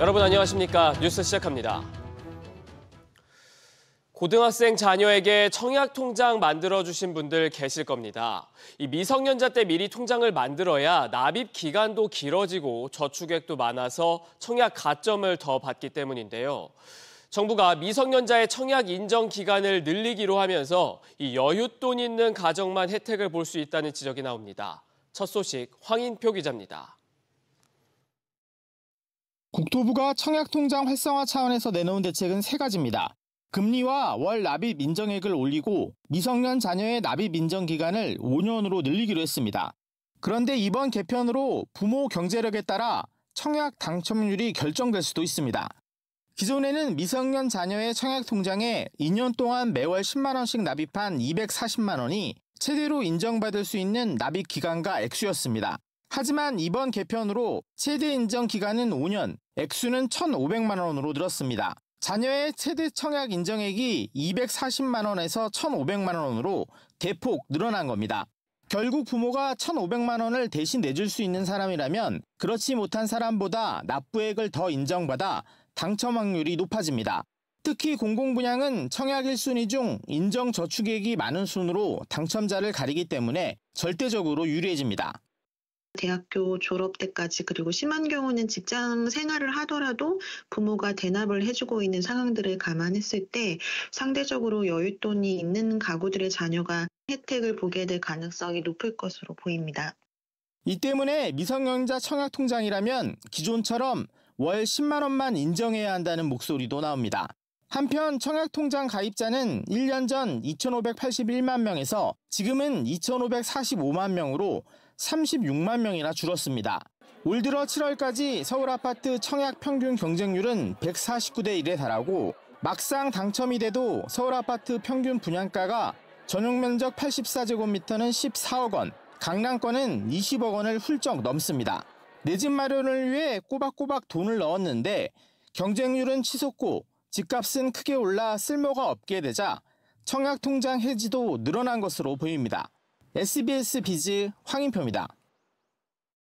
여러분 안녕하십니까? 뉴스 시작합니다. 고등학생 자녀에게 청약 통장 만들어 주신 분들 계실 겁니다. 이 미성년자 때 미리 통장을 만들어야 납입 기간도 길어지고 저축액도 많아서 청약 가점을 더 받기 때문인데요. 정부가 미성년자의 청약 인정 기간을 늘리기로 하면서 이 여윳돈 있는 가정만 혜택을 볼 수 있다는 지적이 나옵니다. 첫 소식 황인표 기자입니다. 국토부가 청약통장 활성화 차원에서 내놓은 대책은 세 가지입니다. 금리와 월 납입 인정액을 올리고 미성년 자녀의 납입 인정 기간을 5년으로 늘리기로 했습니다. 그런데 이번 개편으로 부모 경제력에 따라 청약 당첨률이 결정될 수도 있습니다. 기존에는 미성년 자녀의 청약 통장에 2년 동안 매월 10만 원씩 납입한 240만 원이 최대로 인정받을 수 있는 납입 기간과 액수였습니다. 하지만 이번 개편으로 세대 인정 기간은 5년, 액수는 1,500만 원으로 늘었습니다. 자녀의 최대 청약 인정액이 240만 원에서 1,500만 원으로 대폭 늘어난 겁니다. 결국 부모가 1,500만 원을 대신 내줄 수 있는 사람이라면 그렇지 못한 사람보다 납부액을 더 인정받아 당첨 확률이 높아집니다. 특히 공공분양은 청약 1순위 중 인정 저축액이 많은 순으로 당첨자를 가리기 때문에 절대적으로 유리해집니다. 대학교 졸업 때까지 그리고 심한 경우는 직장 생활을 하더라도 부모가 대납을 해주고 있는 상황들을 감안했을 때 상대적으로 여윳돈이 있는 가구들의 자녀가 혜택을 보게 될 가능성이 높을 것으로 보입니다. 이 때문에 미성년자 청약통장이라면 기존처럼 월 10만 원만 인정해야 한다는 목소리도 나옵니다. 한편 청약통장 가입자는 1년 전 2,581만 명에서 지금은 2,545만 명으로 36만 명이나 줄었습니다. 올 들어 7월까지 서울 아파트 청약 평균 경쟁률은 149대 1에 달하고 막상 당첨이 돼도 서울 아파트 평균 분양가가 전용 면적 84제곱미터는 14억 원, 강남권은 20억 원을 훌쩍 넘습니다. 내 집 마련을 위해 꼬박꼬박 돈을 넣었는데 경쟁률은 치솟고 집값은 크게 올라 쓸모가 없게 되자 청약통장 해지도 늘어난 것으로 보입니다. SBS 비즈 황인표입니다.